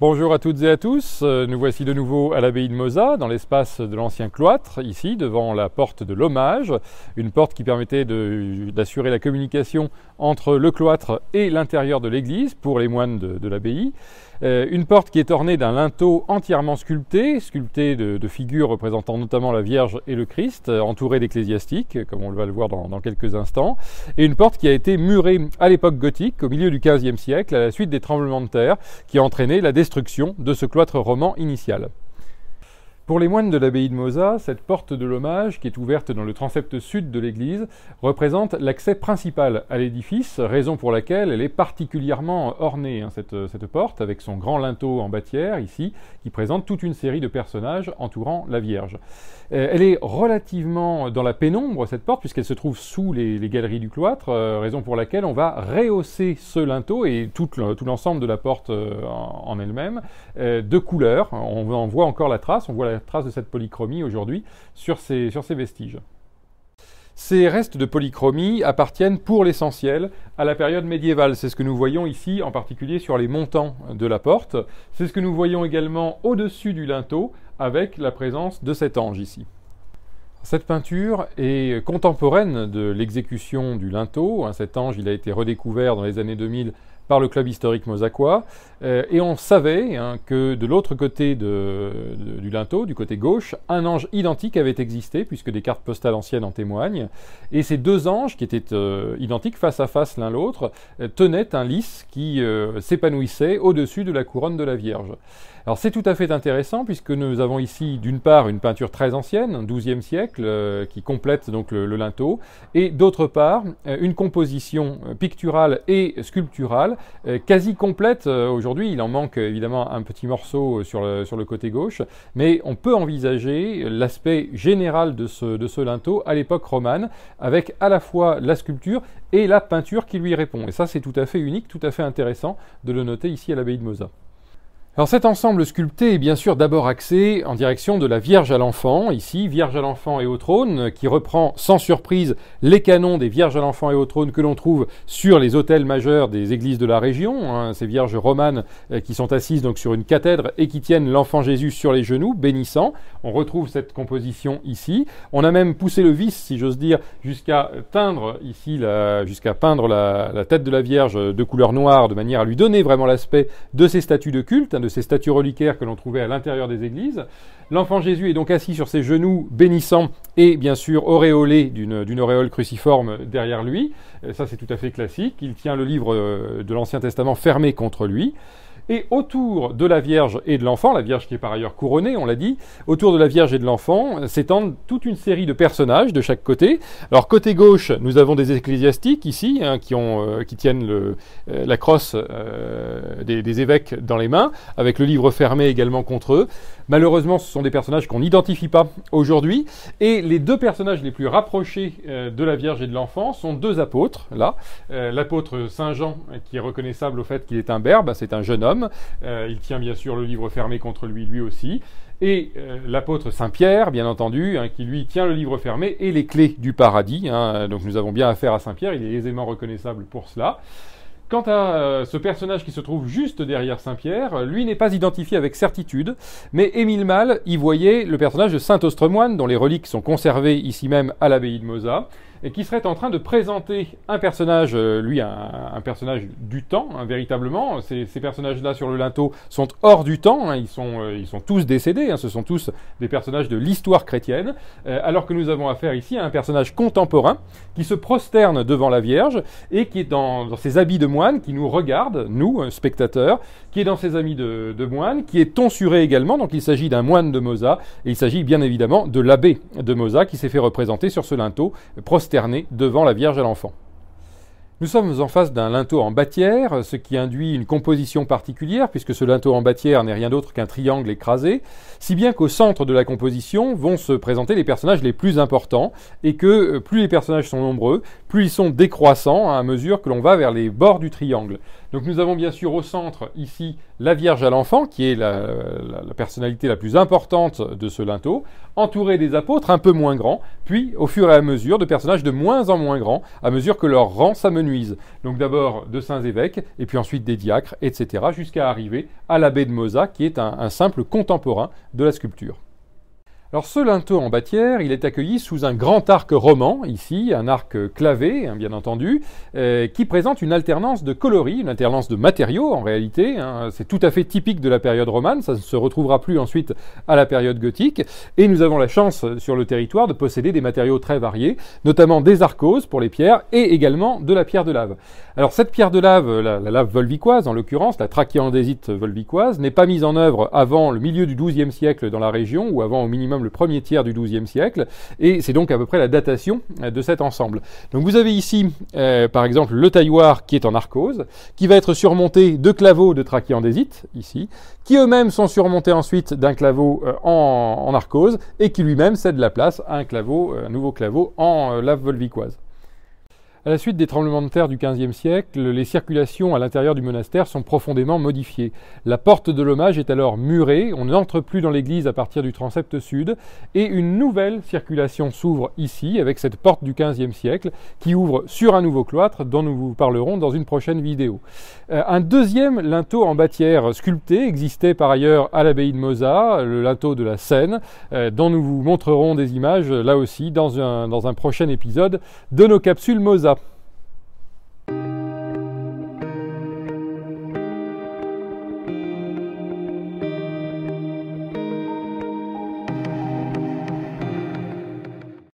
Bonjour à toutes et à tous, euh, nous voici de nouveau à l'abbaye de Mosa, dans l'espace de l'ancien cloître, ici devant la porte de l'hommage, une porte qui permettait d'assurer la communication entre le cloître et l'intérieur de l'église pour les moines de, de l'abbaye. Euh, une porte qui est ornée d'un linteau entièrement sculpté, sculpté de, figures représentant notamment la Vierge et le Christ, euh, entouré d'ecclésiastiques, euh, comme on va le voir dans, quelques instants. Et une porte qui a été murée à l'époque gothique, au milieu du XVe siècle, à la suite des tremblements de terre, qui ont entraîné la destruction de ce cloître roman initial. Pour les moines de l'abbaye de Mosa, cette porte de l'hommage, qui est ouverte dans le transept sud de l'église, représente l'accès principal à l'édifice, raison pour laquelle elle est particulièrement ornée, hein, cette, porte, avec son grand linteau en bâtière, ici, qui présente toute une série de personnages entourant la Vierge. Euh, elle est relativement dans la pénombre, cette porte, puisqu'elle se trouve sous les, galeries du cloître, euh, raison pour laquelle on va rehausser ce linteau et tout l'ensemble de la porte euh, en, elle-même de couleur, On en voit encore la trace, on voit la Traces trace de cette polychromie aujourd'hui sur ces, sur vestiges. Ces restes de polychromie appartiennent pour l'essentiel à la période médiévale. C'est ce que nous voyons ici, en particulier sur les montants de la porte. C'est ce que nous voyons également au-dessus du linteau avec la présence de cet ange ici. Cette peinture est contemporaine de l'exécution du linteau. Hein. Cet ange, il a été redécouvert dans les années 2000 par le club historique mosaquois. Euh, et on savait hein, que de l'autre côté de, du linteau, du côté gauche, un ange identique avait existé, puisque des cartes postales anciennes en témoignent. Et ces deux anges, qui étaient euh, identiques face à face l'un l'autre, euh, tenaient un lys qui s'épanouissait au-dessus de la couronne de la Vierge. Alors c'est tout à fait intéressant puisque nous avons ici d'une part une peinture très ancienne, 12e siècle, qui complète donc le linteau, et d'autre part une composition picturale et sculpturale euh, quasi complète. Euh, aujourd'hui, il en manque euh, évidemment un petit morceau sur le, côté gauche, mais on peut envisager l'aspect général de ce, de ce linteau à l'époque romane, avec à la fois la sculpture et la peinture qui lui répond. Et ça, c'est tout à fait unique, tout à fait intéressant de le noter ici à l'abbaye de Mosa. Alors cet ensemble sculpté est bien sûr d'abord axé en direction de la Vierge à l'enfant, ici Vierge à l'enfant et au trône, qui reprend sans surprise les canons des Vierges à l'enfant et au trône que l'on trouve sur les autels majeurs des églises de la région, hein, ces Vierges romanes euh, qui sont assises donc sur une cathèdre et qui tiennent l'enfant Jésus sur les genoux, bénissant. On retrouve cette composition ici. On a même poussé le vice, si j'ose dire, jusqu'à teindre ici, jusqu'à peindre la, tête de la Vierge de couleur noire, de manière à lui donner vraiment l'aspect de ces statues de culte, hein, ces statues reliquaires que l'on trouvait à l'intérieur des églises. L'enfant Jésus est donc assis sur ses genoux, bénissant et bien sûr auréolé d'une auréole cruciforme derrière lui. Euh, ça c'est tout à fait classique. Il tient le livre euh, de l'Ancien Testament fermé contre lui. Et autour de la Vierge et de l'enfant, la Vierge qui est par ailleurs couronnée, on l'a dit, autour de la Vierge et de l'enfant euh, s'étendent toute une série de personnages de chaque côté. Alors côté gauche, nous avons des ecclésiastiques ici, hein, qui, ont, euh, qui tiennent le, euh, la crosse des, des, évêques dans les mains, avec le livre fermé également contre eux. Malheureusement, ce sont des personnages qu'on n'identifie pas aujourd'hui. Et les deux personnages les plus rapprochés de la Vierge et de l'enfant sont deux apôtres, là. L'apôtre Saint Jean, qui est reconnaissable au fait qu'il est un berbe, c'est un jeune homme euh, il tient bien sûr le livre fermé contre lui, lui aussi et euh, l'apôtre Saint Pierre, bien entendu, hein, qui lui tient le livre fermé et les clés du paradis. Hein. donc nous avons bien affaire à Saint Pierre, il est aisément reconnaissable pour cela. Quant à euh, ce personnage qui se trouve juste derrière Saint-Pierre, lui n'est pas identifié avec certitude, mais Émile Mal y voyait le personnage de Saint Ostremoine, dont les reliques sont conservées ici même à l'abbaye de Moza et qui serait en train de présenter un personnage, euh, lui un, personnage du temps, hein, véritablement. Ces, personnages-là sur le linteau sont hors du temps, hein, ils, sont, euh, ils sont tous décédés, hein, ce sont tous des personnages de l'histoire chrétienne, euh, alors que nous avons affaire ici à un personnage contemporain qui se prosterne devant la Vierge et qui est dans, ses habits de moine, qui nous regarde, nous, spectateurs, qui est dans ses habits de, de moine, qui est tonsuré également, donc il s'agit d'un moine de Mosa, et il s'agit bien évidemment de l'abbé de Mosa qui s'est fait représenter sur ce linteau, prosterné devant la Vierge à l'enfant. Nous sommes en face d'un linteau en bâtière, ce qui induit une composition particulière, puisque ce linteau en bâtière n'est rien d'autre qu'un triangle écrasé, si bien qu'au centre de la composition vont se présenter les personnages les plus importants, et que euh, plus les personnages sont nombreux, plus ils sont décroissants à mesure que l'on va vers les bords du triangle. Donc nous avons bien sûr au centre ici la Vierge à l'enfant, qui est la, personnalité la plus importante de ce linteau, entourée des apôtres un peu moins grands, puis au fur et à mesure de personnages de moins en moins grands, à mesure que leur rang s'amenuise. Donc d'abord de saints évêques, et puis ensuite des diacres, etc., jusqu'à arriver à l'abbé de Mosa, qui est un simple contemporain de la sculpture. Alors ce linteau en bâtière, il est accueilli sous un grand arc roman, ici, un arc clavé, hein, bien entendu, euh, qui présente une alternance de coloris, une alternance de matériaux en réalité. Hein. c'est tout à fait typique de la période romane, ça ne se retrouvera plus ensuite à la période gothique. Et nous avons la chance sur le territoire de posséder des matériaux très variés, notamment des arcoses pour les pierres et également de la pierre de lave. Alors cette pierre de lave, la, lave volvicoise en l'occurrence, la trachéandésite volvicoise, n'est pas mise en œuvre avant le milieu du XIIe siècle dans la région ou avant au minimum le premier tiers du XIIe siècle, et c'est donc à peu près la datation euh, de cet ensemble. Donc vous avez ici, euh, par exemple, le tailloir qui est en arcose, qui va être surmonté de claveaux de trachyandésite, ici, qui eux-mêmes sont surmontés ensuite d'un claveau euh, en, en, arcose, et qui lui-même cède la place à un un nouveau claveau en lave volvicoise. À la suite des tremblements de terre du XVe siècle, les circulations à l'intérieur du monastère sont profondément modifiées. La porte de l'hommage est alors murée, on n'entre plus dans l'église à partir du transept sud, et une nouvelle circulation s'ouvre ici, avec cette porte du XVe siècle, qui ouvre sur un nouveau cloître, dont nous vous parlerons dans une prochaine vidéo. Euh, un deuxième linteau en bâtière sculpté existait par ailleurs à l'abbaye de Mosa, le linteau de la Seine, euh, dont nous vous montrerons des images, là aussi, dans un, dans un prochain épisode de nos capsules Mozart.